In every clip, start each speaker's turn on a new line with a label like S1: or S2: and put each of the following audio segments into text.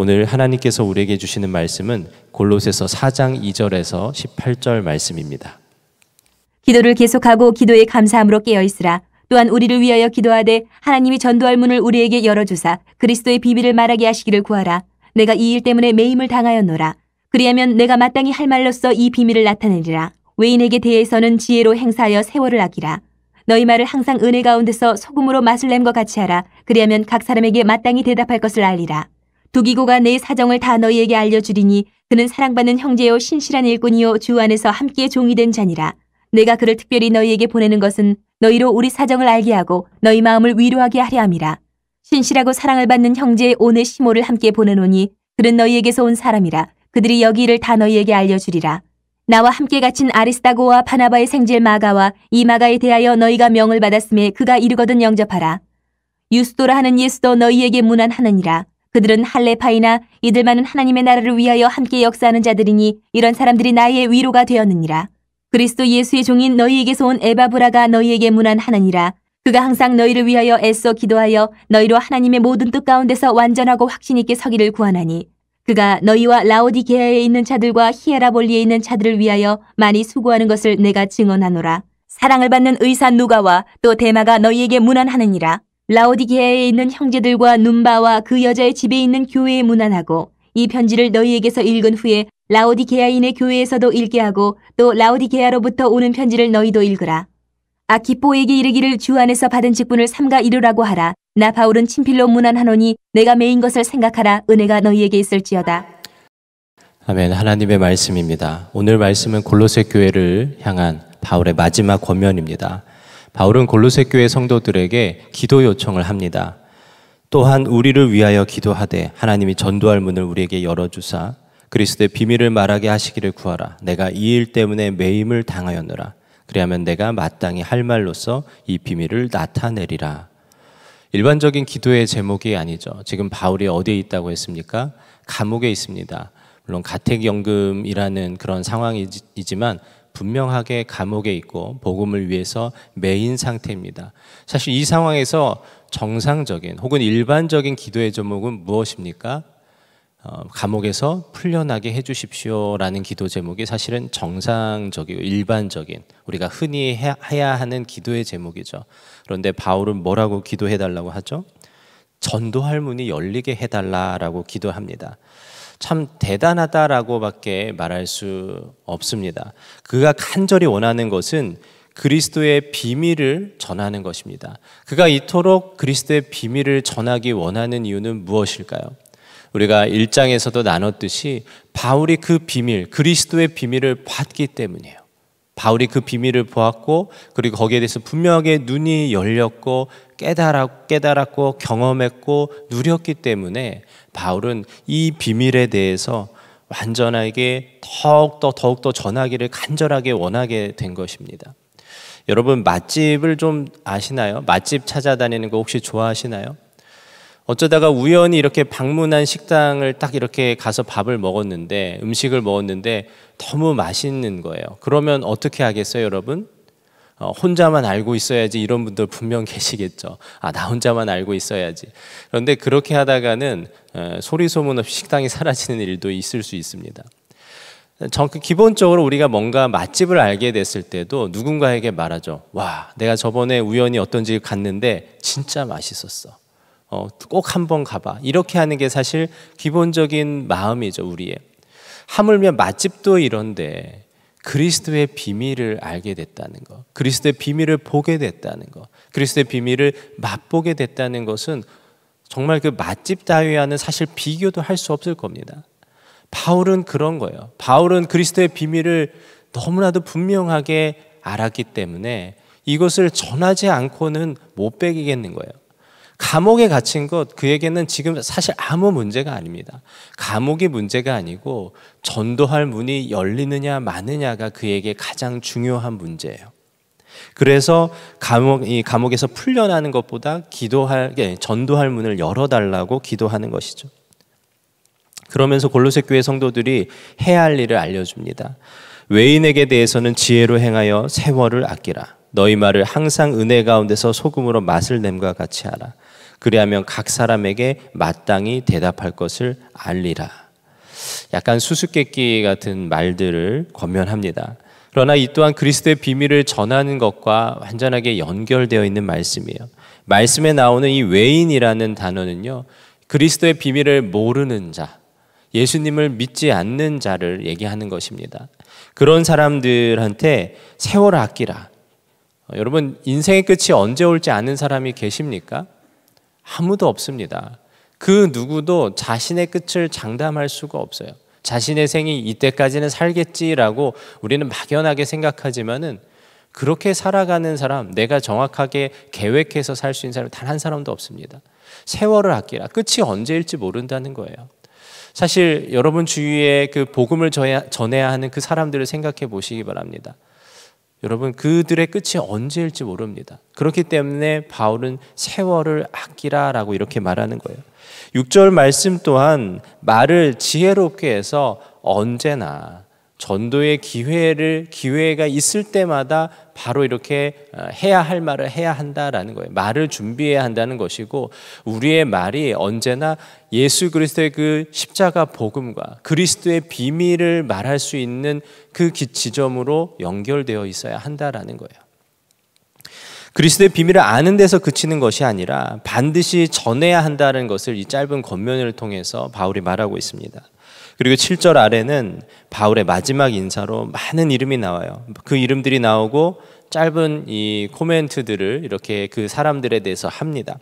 S1: 오늘 하나님께서 우리에게 주시는 말씀은 골로새서 4장 2절에서 18절 말씀입니다.
S2: 기도를 계속하고 기도에 감사함으로 깨어 있으라. 또한 우리를 위하여 기도하되 하나님이 전도할 문을 우리에게 열어주사 그리스도의 비밀을 말하게 하시기를 구하라. 내가 이 일 때문에 매임을 당하였노라. 그리하면 내가 마땅히 할 말로써 이 비밀을 나타내리라. 외인에게 대해서는 지혜로 행사하여 세월을 아기라. 너희 말을 항상 은혜 가운데서 소금으로 맛을 냄과 같이 하라. 그리하면 각 사람에게 마땅히 대답할 것을 알리라. 도기고가 내 사정을 다 너희에게 알려주리니 그는 사랑받는 형제요 신실한 일꾼이요 주 안에서 함께 종이 된 자니라. 내가 그를 특별히 너희에게 보내는 것은 너희로 우리 사정을 알게 하고 너희 마음을 위로하게 하려 함이라. 신실하고 사랑을 받는 형제의 오늘 시모를 함께 보내노니 그는 너희에게서 온 사람이라 그들이 여기를 다 너희에게 알려주리라. 나와 함께 갇힌 아리스타고와 바나바의 생질 마가와 이 마가에 대하여 너희가 명을 받았음에 그가 이르거든 영접하라. 유스도라 하는 예수도 너희에게 무난하느니라. 그들은 할레파이나 이들 만은 하나님의 나라를 위하여 함께 역사하는 자들이니 이런 사람들이 나의 위로가 되었느니라. 그리스도 예수의 종인 너희에게서 온 에바브라가 너희에게 문한하느니라 그가 항상 너희를 위하여 애써 기도하여 너희로 하나님의 모든 뜻 가운데서 완전하고 확신 있게 서기를 구하나니 그가 너희와 라오디게아에 있는 자들과 히에라볼리에 있는 자들을 위하여 많이 수고하는 것을 내가 증언하노라. 사랑을 받는 의사 누가와 또 대마가 너희에게 문안하느니라. 라오디게아에 있는 형제들과 눈바와 그 여자의 집에 있는 교회에 문안하고 이 편지를 너희에게서 읽은 후에 라오디게아인의 교회에서도 읽게 하고 또 라오디게아로부터 오는 편지를 너희도 읽으라. 아키포에게 이르기를 주 안에서 받은 직분을 삼가 이루라고 하라. 나 바울은 친필로 문안하노니 내가 메인 것을 생각하라. 은혜가 너희에게 있을지어다.
S1: 아멘. 하나님의 말씀입니다. 오늘 말씀은 골로새 교회를 향한 바울의 마지막 권면입니다. 바울은 골로새 교회 성도들에게 기도 요청을 합니다. 또한 우리를 위하여 기도하되 하나님이 전도할 문을 우리에게 열어주사 그리스도의 비밀을 말하게 하시기를 구하라. 내가 이 일 때문에 매임을 당하였노라. 그리하면 내가 마땅히 할 말로서 이 비밀을 나타내리라. 일반적인 기도의 제목이 아니죠. 지금 바울이 어디에 있다고 했습니까? 감옥에 있습니다. 물론 가택연금이라는 그런 상황이지만 분명하게 감옥에 있고 복음을 위해서 매인 상태입니다. 사실 이 상황에서 정상적인 혹은 일반적인 기도의 제목은 무엇입니까? 어, 감옥에서 풀려나게 해주십시오라는 기도 제목이 사실은 정상적이고 일반적인 우리가 흔히 해, 야 하는 기도의 제목이죠. 그런데 바울은 뭐라고 기도해달라고 하죠? 전도 할문이 열리게 해달라라고 기도합니다. 참 대단하다라고밖에 말할 수 없습니다. 그가 간절히 원하는 것은 그리스도의 비밀을 전하는 것입니다. 그가 이토록 그리스도의 비밀을 전하기 원하는 이유는 무엇일까요? 우리가 일장에서도 나눴듯이 바울이 그 비밀, 그리스도의 비밀을 봤기 때문이에요. 바울이 그 비밀을 보았고 그리고 거기에 대해서 분명하게 눈이 열렸고 깨달았고 경험했고 누렸기 때문에 바울은 이 비밀에 대해서 완전하게 더욱더 더욱더 전하기를 간절하게 원하게 된 것입니다. 여러분 맛집을 좀 아시나요? 맛집 찾아다니는 거 혹시 좋아하시나요? 어쩌다가 우연히 이렇게 방문한 식당을 딱 이렇게 가서 밥을 먹었는데 음식을 먹었는데 너무 맛있는 거예요. 그러면 어떻게 하겠어요, 여러분? 어, 혼자만 알고 있어야지 이런 분들 분명 계시겠죠. 아, 나 혼자만 알고 있어야지. 그런데 그렇게 하다가는 어, 소리소문 없이 식당이 사라지는 일도 있을 수 있습니다. 정, 기본적으로 우리가 뭔가 맛집을 알게 됐을 때도 누군가에게 말하죠. 와, 내가 저번에 우연히 어떤 집 갔는데 진짜 맛있었어. 어, 꼭 한번 가봐. 이렇게 하는 게 사실 기본적인 마음이죠, 우리의. 하물며 맛집도 이런데 그리스도의 비밀을 알게 됐다는 것, 그리스도의 비밀을 보게 됐다는 것, 그리스도의 비밀을 맛보게 됐다는 것은 정말 그 맛집 따위와는 사실 비교도 할 수 없을 겁니다. 바울은 그런 거예요. 바울은 그리스도의 비밀을 너무나도 분명하게 알았기 때문에 이것을 전하지 않고는 못 빼기겠는 거예요. 감옥에 갇힌 것 그에게는 지금 사실 아무 문제가 아닙니다. 감옥이 문제가 아니고 전도할 문이 열리느냐 마느냐가 그에게 가장 중요한 문제예요. 그래서 감옥 이 감옥에서 풀려나는 것보다 기도할 예, 전도할 문을 열어달라고 기도하는 것이죠. 그러면서 골로새 교회 성도들이 해야 할 일을 알려줍니다. 외인에게 대해서는 지혜로 행하여 세월을 아끼라. 너희 말을 항상 은혜 가운데서 소금으로 맛을 냄과 같이 하라. 그리하면 각 사람에게 마땅히 대답할 것을 알리라. 약간 수수께끼 같은 말들을 권면합니다. 그러나 이 또한 그리스도의 비밀을 전하는 것과 완전하게 연결되어 있는 말씀이에요. 말씀에 나오는 이 외인이라는 단어는요, 그리스도의 비밀을 모르는 자, 예수님을 믿지 않는 자를 얘기하는 것입니다. 그런 사람들한테 세월 아끼라. 어, 여러분, 인생의 끝이 언제 올지 아는 사람이 계십니까? 아무도 없습니다. 그 누구도 자신의 끝을 장담할 수가 없어요. 자신의 생이 이때까지는 살겠지라고 우리는 막연하게 생각하지만은 그렇게 살아가는 사람, 내가 정확하게 계획해서 살 수 있는 사람 단 한 사람도 없습니다. 세월을 아끼라. 끝이 언제일지 모른다는 거예요. 사실 여러분 주위에 그 복음을 전해야 하는 그 사람들을 생각해 보시기 바랍니다. 여러분 그들의 끝이 언제일지 모릅니다. 그렇기 때문에 바울은 세월을 아끼라라고 이렇게 말하는 거예요. 6절 말씀 또한 말을 지혜롭게 해서 언제나 전도의 기회를 기회가 있을 때마다 바로 이렇게 어, 해야 할 말을 해야 한다라는 거예요. 말을 준비해야 한다는 것이고 우리의 말이 언제나 예수 그리스도의 그 십자가 복음과 그리스도의 비밀을 말할 수 있는 그 지점으로 연결되어 있어야 한다라는 거예요. 그리스도의 비밀을 아는 데서 그치는 것이 아니라 반드시 전해야 한다는 것을 이 짧은 권면을 통해서 바울이 말하고 있습니다. 그리고 7절 아래는 바울의 마지막 인사로 많은 이름이 나와요. 그 이름들이 나오고 짧은 이 코멘트들을 이렇게 그 사람들에 대해서 합니다.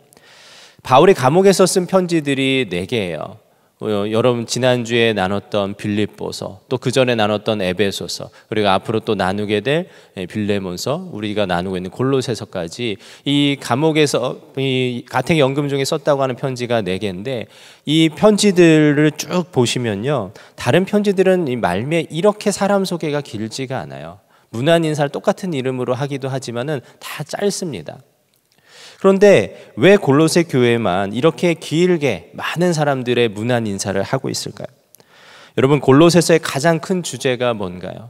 S1: 바울이 감옥에서 쓴 편지들이 4개예요. 어, 여러분 지난주에 나눴던 빌립보서 또 그전에 나눴던 에베소서 그리고 앞으로 또 나누게 될 예, 빌레몬서 우리가 나누고 있는 골로새서까지 이 감옥에서 이 가택연금 중에 썼다고 하는 편지가 4개인데 이 편지들을 쭉 보시면요 다른 편지들은 이 말미에 이렇게 사람 소개가 길지가 않아요 무난 인사를 똑같은 이름으로 하기도 하지만은 다 짧습니다 그런데 왜 골로새 교회만 이렇게 길게 많은 사람들의 문안 인사를 하고 있을까요? 여러분 골로새서의 가장 큰 주제가 뭔가요?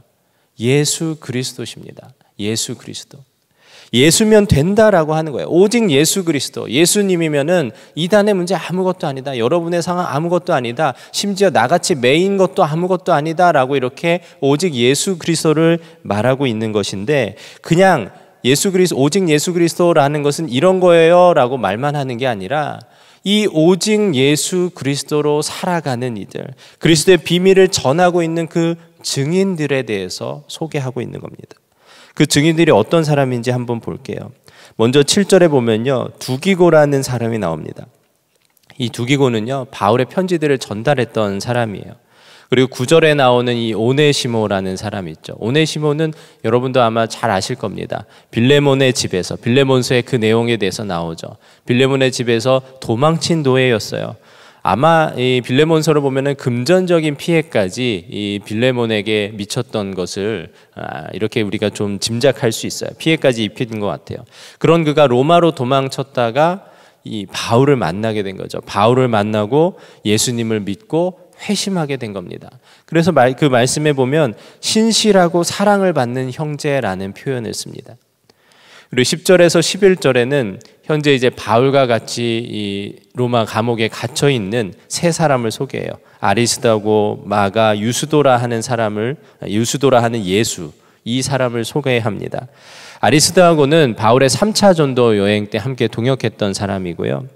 S1: 예수 그리스도십니다. 예수 그리스도. 예수면 된다라고 하는 거예요. 오직 예수 그리스도. 예수님이면은 이단의 문제 아무것도 아니다. 여러분의 상황 아무것도 아니다. 심지어 나같이 메인 것도 아무것도 아니다라고 이렇게 오직 예수 그리스도를 말하고 있는 것인데 그냥 예수 그리스도 오직 예수 그리스도라는 것은 이런 거예요라고 말만 하는 게 아니라 이 오직 예수 그리스도로 살아가는 이들 그리스도의 비밀을 전하고 있는 그 증인들에 대해서 소개하고 있는 겁니다. 그 증인들이 어떤 사람인지 한번 볼게요. 먼저 7절에 보면요. 두기고라는 사람이 나옵니다. 이 두기고는요. 바울의 편지들을 전달했던 사람이에요. 그리고 구절에 나오는 이 오네시모라는 사람이 있죠. 오네시모는 여러분도 아마 잘 아실 겁니다. 빌레몬의 집에서 빌레몬서의 그 내용에 대해서 나오죠. 빌레몬의 집에서 도망친 노예였어요. 아마 이 빌레몬서를 보면은 금전적인 피해까지 이 빌레몬에게 미쳤던 것을 아, 이렇게 우리가 좀 짐작할 수 있어요. 피해까지 입힌 것 같아요. 그런 그가 로마로 도망쳤다가 이 바울을 만나게 된 거죠. 바울을 만나고 예수님을 믿고 회심하게 된 겁니다. 그래서 그 말씀에 보면 신실하고 사랑을 받는 형제라는 표현을 씁니다. 그리고 10절에서 11절에는 현재 이제 바울과 같이 로마 감옥에 갇혀 있는 세 사람을 소개해요. 아리스다고 마가 유수도라 하는 사람을 유수도라 하는 예수 이 사람을 소개합니다. 아리스다고는 바울의 3차 전도 여행 때 함께 동역했던 사람이고요.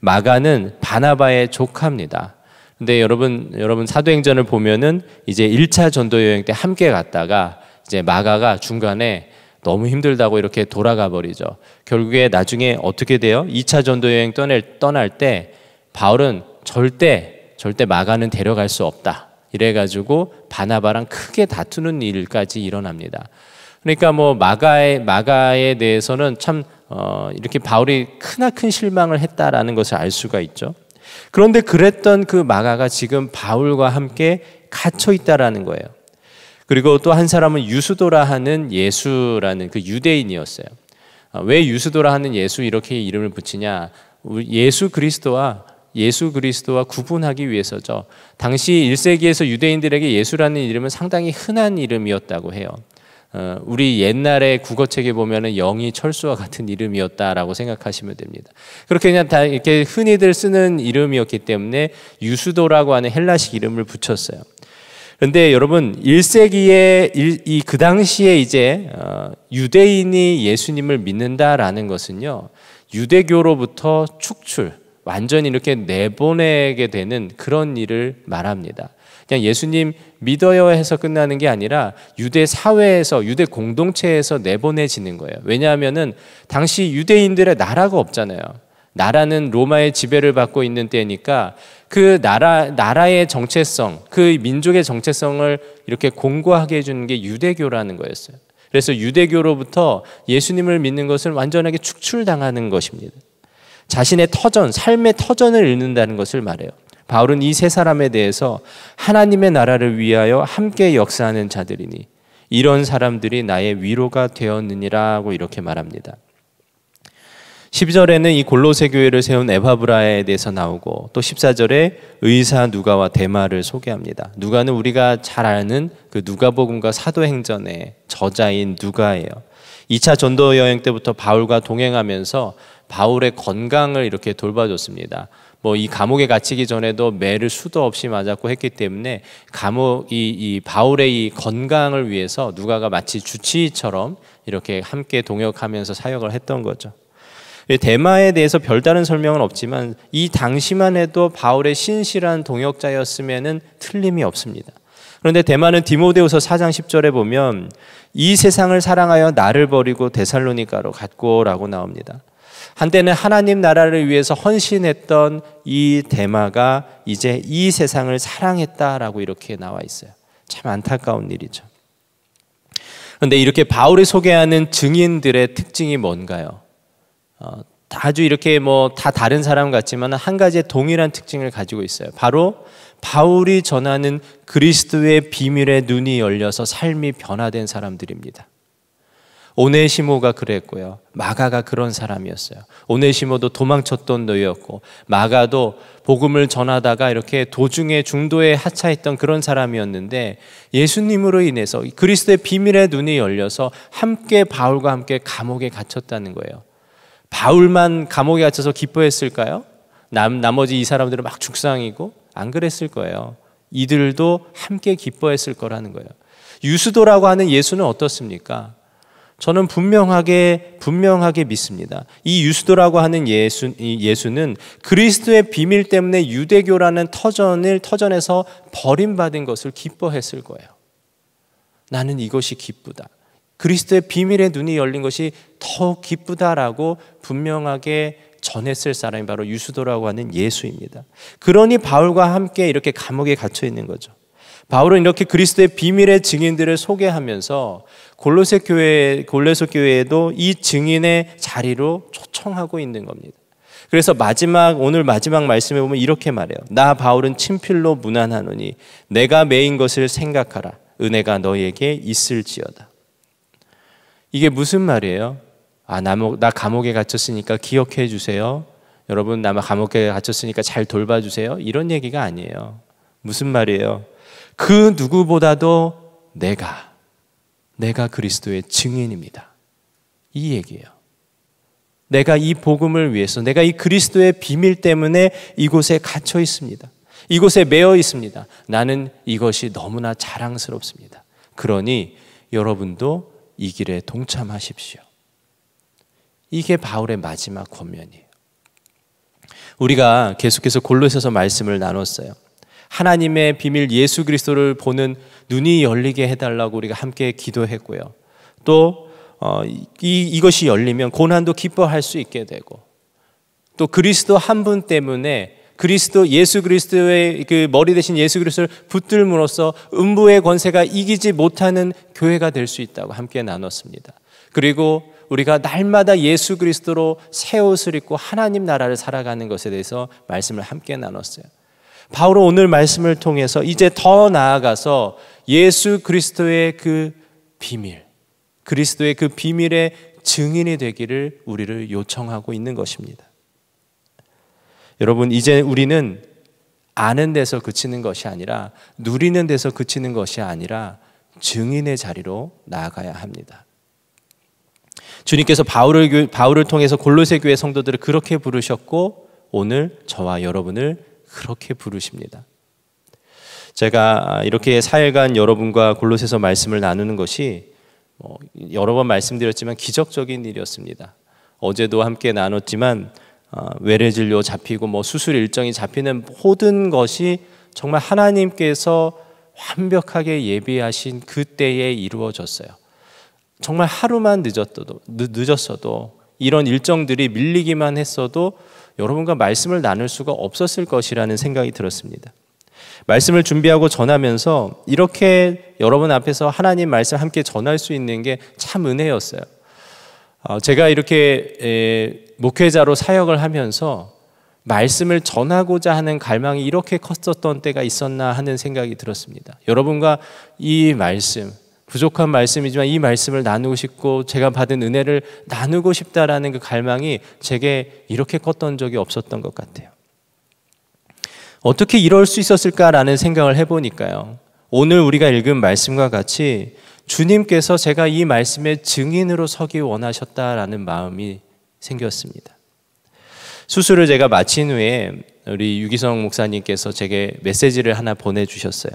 S1: 마가는 바나바의 조카입니다. 근데 여러분 여러분 사도행전을 보면은 이제 1차 전도 여행 때 함께 갔다가 이제 마가가 중간에 너무 힘들다고 이렇게 돌아가 버리죠. 결국에 나중에 어떻게 돼요? 2차 전도 여행 떠날 떠날 때 바울은 절대 절대 마가는 데려갈 수 없다. 이래 가지고 바나바랑 크게 다투는 일까지 일어납니다. 그러니까 뭐 마가에 마가에 대해서는 참 어, 이렇게 바울이 크나큰 실망을 했다라는 것을 알 수가 있죠. 그런데 그랬던 그 마가가 지금 바울과 함께 갇혀 있다라는 거예요. 그리고 또 한 사람은 유수도라 하는 예수라는 그 유대인이었어요. 아, 왜 유수도라 하는 예수 이렇게 이름을 붙이냐? 예수 그리스도와 예수 그리스도와 구분하기 위해서죠. 당시 1세기에서 유대인들에게 예수라는 이름은 상당히 흔한 이름이었다고 해요. 어, 우리 옛날에 국어책에 보면은 영이 철수와 같은 이름이었다라고 생각하시면 됩니다. 그렇게 그냥 다 이렇게 흔히들 쓰는 이름이었기 때문에 유수도라고 하는 헬라식 이름을 붙였어요. 그런데 여러분 1세기에 이그 당시에 이제 어, 유대인이 예수님을 믿는다라는 것은요 유대교로부터 축출 완전히 이렇게 내보내게 되는 그런 일을 말합니다. 그냥 예수님 믿어요 해서 끝나는 게 아니라 유대 사회에서 유대 공동체에서 내보내지는 거예요. 왜냐하면은 당시 유대인들의 나라가 없잖아요. 나라는 로마의 지배를 받고 있는 때니까 그 나라 나라의 정체성, 그 민족의 정체성을 이렇게 공고하게 해 주는 게 유대교라는 거였어요. 그래서 유대교로부터 예수님을 믿는 것을 완전하게 축출당하는 것입니다. 자신의 터전, 삶의 터전을 잃는다는 것을 말해요. 바울은 이 세 사람에 대해서 하나님의 나라를 위하여 함께 역사하는 자들이니 이런 사람들이 나의 위로가 되었느니라고 이렇게 말합니다. 10절에는 이 골로새 교회를 세운 에바브라에 대해서 나오고 또 14절에 의사 누가와 대마를 소개합니다. 누가는 우리가 잘 아는 그 누가복음과 사도행전의 저자인 누가예요. 2차 전도 여행 때부터 바울과 동행하면서 바울의 건강을 이렇게 돌봐줬습니다. 뭐이 감옥에 갇히기 전에도 매를 수도 없이 맞았고 했기 때문에 감옥 이, 이 바울의 이 건강을 위해서 누가가 마치 주치의처럼 이렇게 함께 동역하면서 사역을 했던 거죠. 대마에 예, 대해서 별다른 설명은 없지만 이 당시만 해도 바울의 신실한 동역자였음에 틀림이 없습니다. 그런데 대만은 디모데후서 4장 10절에 보면 이 세상을 사랑하여 나를 버리고 데살로니가로 갔고라고 나옵니다. 한때는 하나님 나라를 위해서 헌신했던 이 대마가 이제 이 세상을 사랑했다라고 이렇게 나와 있어요. 참 안타까운 일이죠. 그런데 이렇게 바울이 소개하는 증인들의 특징이 뭔가요? 어, 아주 이렇게 뭐 다 다른 사람 같지만 한 가지의 동일한 특징을 가지고 있어요. 바로 바울이 전하는 그리스도의 비밀에 눈이 열려서 삶이 변화된 사람들입니다. 오네시모가 그랬고요. 마가가 그런 사람이었어요. 오네시모도 도망쳤던 너였고 마가도 복음을 전하다가 이렇게 도중에 중도에 하차했던 그런 사람이었는데 예수님으로 인해서 그리스도의 비밀의 눈이 열려서 함께 바울과 함께 감옥에 갇혔다는 거예요. 바울만 감옥에 갇혀서 기뻐했을까요? 남, 나머지 이 사람들은 막 죽상이고 안 그랬을 거예요. 이들도 함께 기뻐했을 거라는 거예요. 유수도라고 하는 예수는 어떻습니까? 저는 분명하게 분명하게 믿습니다. 이 유스도라고 하는 예수 예수는 그리스도의 비밀 때문에 유대교라는 터전을 터전에서 버림받은 것을 기뻐했을 거예요. 나는 이것이 기쁘다. 그리스도의 비밀의 눈이 열린 것이 더 기쁘다라고 분명하게 전했을 사람이 바로 유수도라고 하는 예수입니다. 그러니 바울과 함께 이렇게 감옥에 갇혀 있는 거죠. 바울은 이렇게 그리스도의 비밀의 증인들을 소개하면서 골로새 교회 골로새 교회에도 이 증인의 자리로 초청하고 있는 겁니다. 그래서 마지막 오늘 마지막 말씀에 보면 이렇게 말해요. 나 바울은 친필로 무난하노니 내가 메인 것을 생각하라. 은혜가 너에게 희 있을지어다. 이게 무슨 말이에요? 아, 나, 나 감옥에 갇혔으니까 기억해 주세요. 여러분, 나 감옥에 갇혔으니까 잘 돌봐주세요. 이런 얘기가 아니에요. 무슨 말이에요? 그 누구보다도 내가, 내가 그리스도의 증인입니다. 이 얘기예요. 내가 이 복음을 위해서, 내가 이 그리스도의 비밀 때문에 이곳에 갇혀 있습니다. 이곳에 매여 있습니다. 나는 이것이 너무나 자랑스럽습니다. 그러니 여러분도 이 길에 동참하십시오. 이게 바울의 마지막 권면이에요. 우리가 계속해서 골로새서 말씀을 나눴어요. 하나님의 비밀 예수 그리스도를 보는 눈이 열리게 해달라고 우리가 함께 기도했고요. 또 어, 이, 이것이 열리면 고난도 기뻐할 수 있게 되고 또 그리스도 한 분 때문에 그리스도 예수 그리스도의 그 머리 대신 예수 그리스도를 붙들므로써 음부의 권세가 이기지 못하는 교회가 될 수 있다고 함께 나눴습니다. 그리고 우리가 날마다 예수 그리스도로 새 옷을 입고 하나님 나라를 살아가는 것에 대해서 말씀을 함께 나눴어요. 바울은 오늘 말씀을 통해서 이제 더 나아가서 예수 그리스도의 그 비밀, 그리스도의 그 비밀의 증인이 되기를 우리를 요청하고 있는 것입니다. 여러분, 이제 우리는 아는 데서 그치는 것이 아니라 누리는 데서 그치는 것이 아니라 증인의 자리로 나아가야 합니다. 주님께서 바울을, 바울을 통해서 골로새 교회 성도들을 그렇게 부르셨고 오늘 저와 여러분을 그렇게 부르십니다. 제가 이렇게 4일간 여러분과 골로새서 말씀을 나누는 것이 뭐 여러 번 말씀드렸지만 기적적인 일이었습니다. 어제도 함께 나눴지만 어, 외래 진료 잡히고 뭐 수술 일정이 잡히는 모든 것이 정말 하나님께서 완벽하게 예비하신 그때에 이루어졌어요. 정말 하루만 늦었어도, 늦었어도 이런 일정들이 밀리기만 했어도 여러분과 말씀을 나눌 수가 없었을 것이라는 생각이 들었습니다. 말씀을 준비하고 전하면서 이렇게 여러분 앞에서 하나님 말씀 함께 전할 수 있는 게 참 은혜였어요. 어, 제가 이렇게 목회자로 사역을 하면서 말씀을 전하고자 하는 갈망이 이렇게 컸었던 때가 있었나 하는 생각이 들었습니다. 여러분과 이 말씀, 부족한 말씀이지만 이 말씀을 나누고 싶고 제가 받은 은혜를 나누고 싶다라는 그 갈망이 제게 이렇게 컸던 적이 없었던 것 같아요. 어떻게 이럴 수 있었을까라는 생각을 해보니까요. 오늘 우리가 읽은 말씀과 같이 주님께서 제가 이 말씀의 증인으로 서기 원하셨다라는 마음이 생겼습니다. 수술을 제가 마친 후에 우리 유기성 목사님께서 제게 메시지를 하나 보내주셨어요.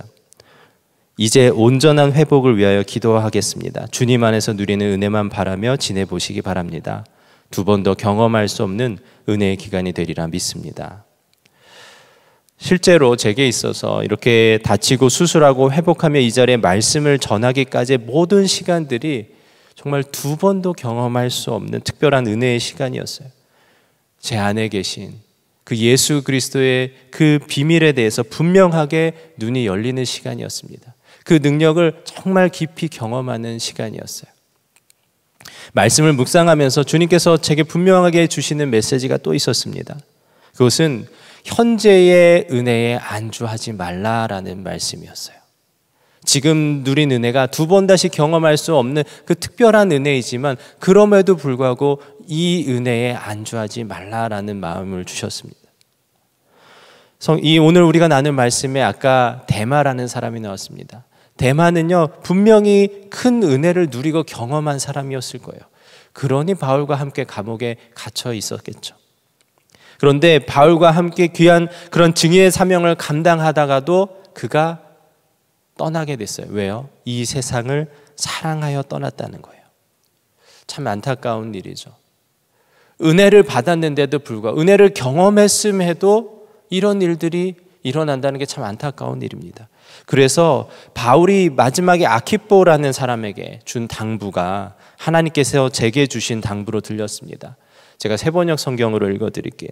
S1: 이제 온전한 회복을 위하여 기도하겠습니다. 주님 안에서 누리는 은혜만 바라며 지내보시기 바랍니다. 두 번 더 경험할 수 없는 은혜의 기간이 되리라 믿습니다. 실제로 제게 있어서 이렇게 다치고 수술하고 회복하며 이 자리에 말씀을 전하기까지의 모든 시간들이 정말 두 번도 경험할 수 없는 특별한 은혜의 시간이었어요. 제 안에 계신 그 예수 그리스도의 그 비밀에 대해서 분명하게 눈이 열리는 시간이었습니다. 그 능력을 정말 깊이 경험하는 시간이었어요. 말씀을 묵상하면서 주님께서 제게 분명하게 주시는 메시지가 또 있었습니다. 그것은 현재의 은혜에 안주하지 말라라는 말씀이었어요. 지금 누린 은혜가 두 번 다시 경험할 수 없는 그 특별한 은혜이지만 그럼에도 불구하고 이 은혜에 안주하지 말라라는 마음을 주셨습니다. 이 오늘 우리가 나눈 말씀에 아까 대마라는 사람이 나왔습니다. 대만은요, 분명히 큰 은혜를 누리고 경험한 사람이었을 거예요. 그러니 바울과 함께 감옥에 갇혀 있었겠죠. 그런데 바울과 함께 귀한 그런 증인의 사명을 감당하다가도 그가 떠나게 됐어요. 왜요? 이 세상을 사랑하여 떠났다는 거예요. 참 안타까운 일이죠. 은혜를 받았는데도 불구하고 은혜를 경험했음에도 이런 일들이 일어난다는 게 참 안타까운 일입니다. 그래서 바울이 마지막에 아키뽀라는 사람에게 준 당부가 하나님께서 제게 주신 당부로 들렸습니다. 제가 세번역 성경으로 읽어드릴게요.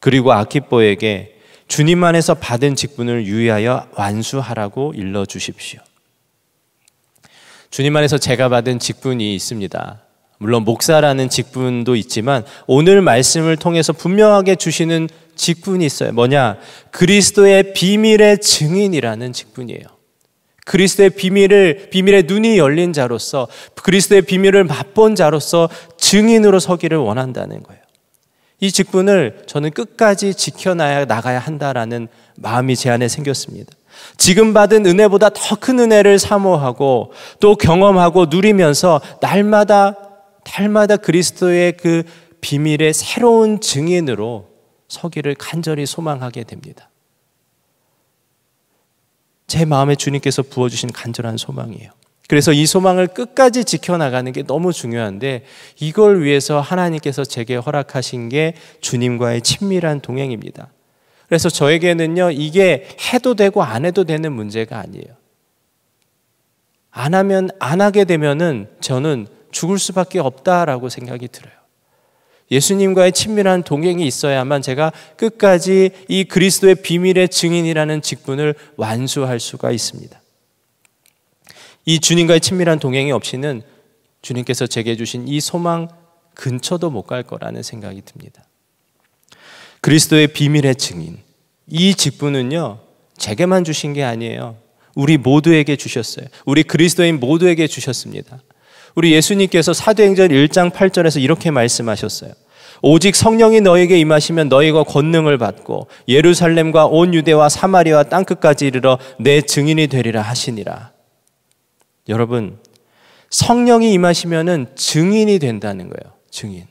S1: 그리고 아키뽀에게 주님 안에서 받은 직분을 유의하여 완수하라고 일러 주십시오. 주님 안에서 제가 받은 직분이 있습니다. 물론 목사라는 직분도 있지만 오늘 말씀을 통해서 분명하게 주시는 직분이 있어요. 뭐냐? 그리스도의 비밀의 증인이라는 직분이에요. 그리스도의 비밀을 비밀의 눈이 열린 자로서 그리스도의 비밀을 맛본 자로서 증인으로 서기를 원한다는 거예요. 이 직분을 저는 끝까지 지켜나야 나가야 한다라는 마음이 제 안에 생겼습니다. 지금 받은 은혜보다 더 큰 은혜를 사모하고 또 경험하고 누리면서 날마다 날마다 그리스도의 그 비밀의 새로운 증인으로 서기를 간절히 소망하게 됩니다. 제 마음에 주님께서 부어주신 간절한 소망이에요. 그래서 이 소망을 끝까지 지켜나가는 게 너무 중요한데 이걸 위해서 하나님께서 제게 허락하신 게 주님과의 친밀한 동행입니다. 그래서 저에게는요, 이게 해도 되고 안 해도 되는 문제가 아니에요. 안 하면, 안 하게 되면은 저는 죽을 수밖에 없다라고 생각이 들어요. 예수님과의 친밀한 동행이 있어야만 제가 끝까지 이 그리스도의 비밀의 증인이라는 직분을 완수할 수가 있습니다. 이 주님과의 친밀한 동행이 없이는 주님께서 제게 주신 이 소망 근처도 못 갈 거라는 생각이 듭니다. 그리스도의 비밀의 증인. 이 직분은요, 제게만 주신 게 아니에요. 우리 모두에게 주셨어요. 우리 그리스도인 모두에게 주셨습니다. 우리 예수님께서 사도행전 1장 8절에서 이렇게 말씀하셨어요. 오직 성령이 너에게 임하시면 너희가 권능을 받고 예루살렘과 온 유대와 사마리와 땅 끝까지 이르러 내 증인이 되리라 하시니라. 여러분 성령이 임하시면은 증인이 된다는 거예요. 증인.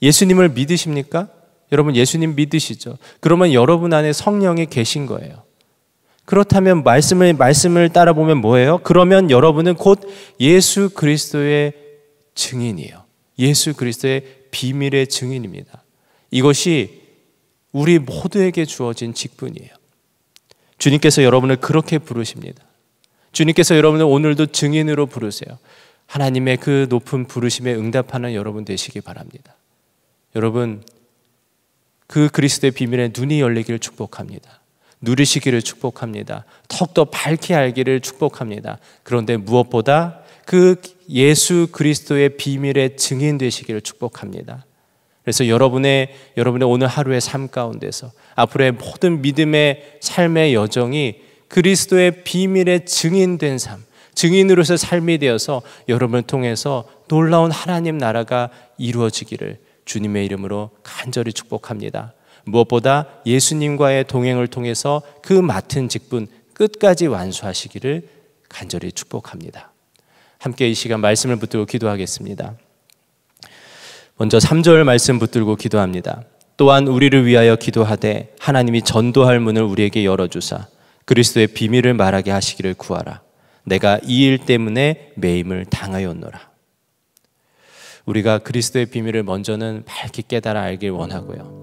S1: 예수님을 믿으십니까? 여러분 예수님 믿으시죠? 그러면 여러분 안에 성령이 계신 거예요. 그렇다면 말씀을 말씀을 따라 보면 뭐예요? 그러면 여러분은 곧 예수 그리스도의 증인이에요. 예수 그리스도의 비밀의 증인입니다. 이것이 우리 모두에게 주어진 직분이에요. 주님께서 여러분을 그렇게 부르십니다. 주님께서 여러분을 오늘도 증인으로 부르세요. 하나님의 그 높은 부르심에 응답하는 여러분 되시기 바랍니다. 여러분, 그 그리스도의 비밀에 눈이 열리기를 축복합니다. 누리시기를 축복합니다. 턱도 밝히 알기를 축복합니다. 그런데 무엇보다 그 예수 그리스도의 비밀의 증인 되시기를 축복합니다. 그래서 여러분의 여러분의 오늘 하루의 삶 가운데서 앞으로의 모든 믿음의 삶의 여정이 그리스도의 비밀의 증인된 삶, 증인으로서 삶이 되어서 여러분을 통해서 놀라운 하나님 나라가 이루어지기를 주님의 이름으로 간절히 축복합니다. 무엇보다 예수님과의 동행을 통해서 그 맡은 직분 끝까지 완수하시기를 간절히 축복합니다. 함께 이 시간 말씀을 붙들고 기도하겠습니다. 먼저 3절 말씀 붙들고 기도합니다. 또한 우리를 위하여 기도하되 하나님이 전도할 문을 우리에게 열어주사 그리스도의 비밀을 말하게 하시기를 구하라. 내가 이 일 때문에 매임을 당하였노라. 우리가 그리스도의 비밀을 먼저는 밝히 깨달아 알길 원하고요.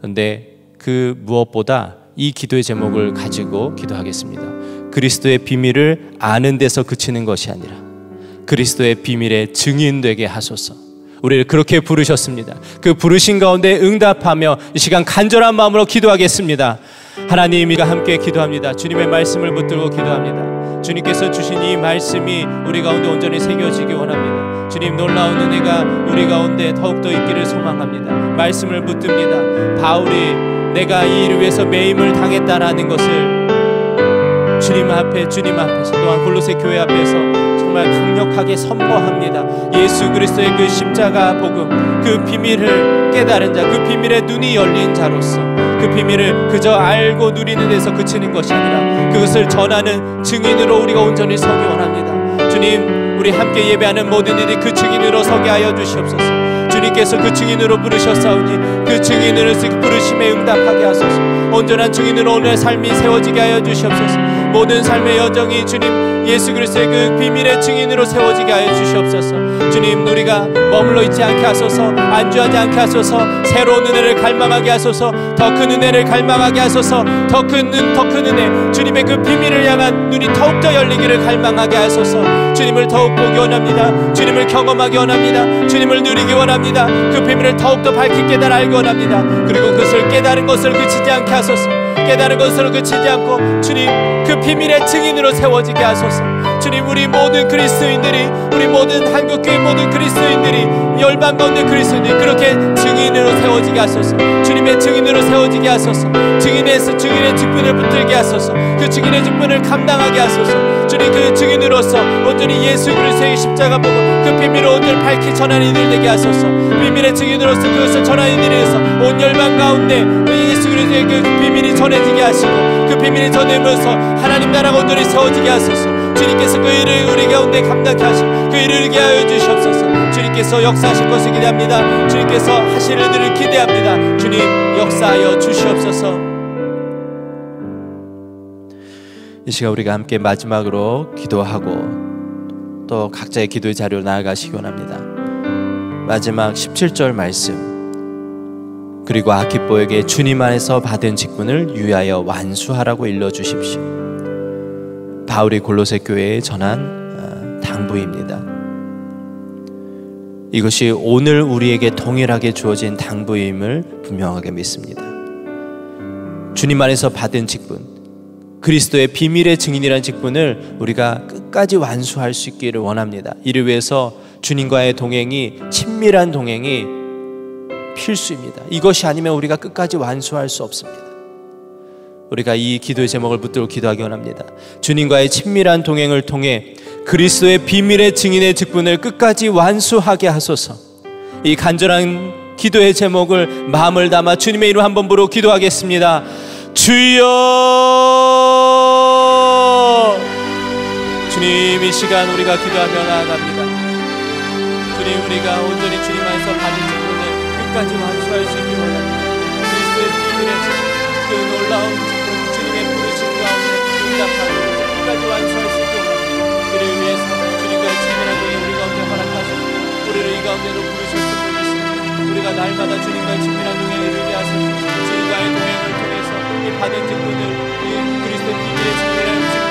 S1: 근데 그 무엇보다 이 기도의 제목을 가지고 기도하겠습니다. 그리스도의 비밀을 아는 데서 그치는 것이 아니라 그리스도의 비밀의 증인되게 하소서. 우리를 그렇게 부르셨습니다. 그 부르신 가운데 응답하며 이 시간 간절한 마음으로 기도하겠습니다. 하나님, 이 함께 기도합니다. 주님의 말씀을 붙들고 기도합니다. 주님께서 주신 이 말씀이 우리 가운데 온전히 새겨지기 원합니다. 주님 놀라운 은혜가 우리 가운데 더욱더 있기를 소망합니다. 말씀을 붙듭니다. 바울이 내가 이 일을 위해서 매임을 당했다라는 것을 주님 앞에 주님 앞에서 또한 골로새 교회 앞에서 정말 강력하게 선포합니다. 예수 그리스도의 그 십자가 복음 그 비밀을 깨달은 자 그 비밀의 눈이 열린 자로서 그 비밀을 그저 알고 누리는 데서 그치는 것이 아니라 그것을 전하는 증인으로 우리가 온전히 서기 원합니다. 주님 우리 함께 예배하는 모든 일이 그 증인으로 서게 하여 주시옵소서. 주님께서 그 증인으로 부르셨사오니 그 증인으로 부르심에 응답하게 하소서 온전한 증인으로 오늘 삶이 세워지게 하여 주시옵소서 모든 삶의 여정이 주님 예수 그리스도의 그 비밀의 증인으로 세워지게 하여 주시옵소서 주님 우리가 머물러 있지 않게 하소서 안주하지 않게 하소서 새로운 은혜를 갈망하게 하소서 더 큰 은혜를 갈망하게 하소서 더큰은더큰 은혜 주님의 그 비밀을 향한 눈이 더욱더 열리기를 갈망하게 하소서 주님을 더욱 보기 원합니다 주님을 경험하기 원합니다 주님을 누리기 원합니다 원합니다. 그 비밀을 더욱더 밝히 깨달아 알기 원합니다. 그리고 그것을 깨달은 것을 그치지 않게 하소서. 깨달은 것을 그치지 않고 주님 그 비밀의 증인으로 세워지게 하소서. 주님 우리 모든 그리스도인들이 우리 모든 한국교회 모든 그리스도인들이 열반 가운데 그리스도인들 이 그렇게 증인으로 세워지게 하소서 주님의 증인으로 세워지게 하소서 증인에서 증인의 직분을 붙들게 하소서 그 증인의 직분을 감당하게 하소서 주님 그 증인으로서 온전히 예수 그리스도의 십자가 보고 그 비밀을 온전히 밝히 전하는 이들 되게 하소서 비밀의 증인으로서 그것을 전하는 이들 위해서 온열반 가운데 그 예수 그리스도의 그 비밀이 전해지게 하시고 그 비밀이 전해면서 하나님 나라가 온전히 세워지게 하소서 주님께서 그 일을 우리 가운데 감당케 하시고 그 일을 기하여 주시옵소서 주님께서 역사하실 것을 기대합니다 주님께서 하실 일들을 기대합니다 주님 역사하여 주시옵소서 이 시간 우리가 함께 마지막으로 기도하고 또 각자의 기도의 자리로 나아가시기 원합니다 마지막 17절 말씀 그리고 아키보에게 주님 안에서 받은 직분을 유하여 완수하라고 일러 주십시오. 바울이 골로새 교회에 전한 어, 당부입니다. 이것이 오늘 우리에게 동일하게 주어진 당부임을 분명하게 믿습니다. 주님 안에서 받은 직분, 그리스도의 비밀의 증인이라는 직분을 우리가 끝까지 완수할 수 있기를 원합니다. 이를 위해서 주님과의 동행이 친밀한 동행이 필수입니다. 이것이 아니면 우리가 끝까지 완수할 수 없습니다. 우리가 이 기도의 제목을 붙들고 기도하기 원합니다. 주님과의 친밀한 동행을 통해 그리스도의 비밀의 증인의 직분을 끝까지 완수하게 하소서. 이 간절한 기도의 제목을 마음을 담아 주님의 이름 한번 부르 기도하겠습니다. 주여! 주님 이 시간 우리가 기도하며 나아갑니다. 주님 우리가 온전히 주님 안에서 받은 직분을 끝까지 완수할 수있기 원합니다. 가운데로 부르셨음을 우리가 날마다 주님과 친밀한 동행에 이르게 하소서 주님과의 동행을 통해서 이 받은 증거들 이 그리스도 비밀의 진리한는 증거